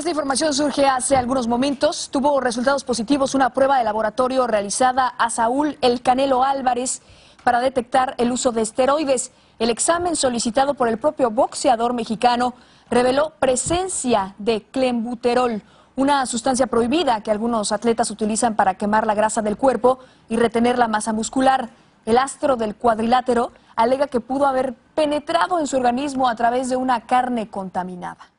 Esta información surge hace algunos momentos. Tuvo resultados positivos una prueba de laboratorio realizada a Saúl El Canelo Álvarez para detectar el uso de esteroides. El examen solicitado por el propio boxeador mexicano reveló presencia de clembuterol, una sustancia prohibida que algunos atletas utilizan para quemar la grasa del cuerpo y retener la masa muscular. El astro del cuadrilátero alega que pudo haber penetrado en su organismo a través de una carne contaminada.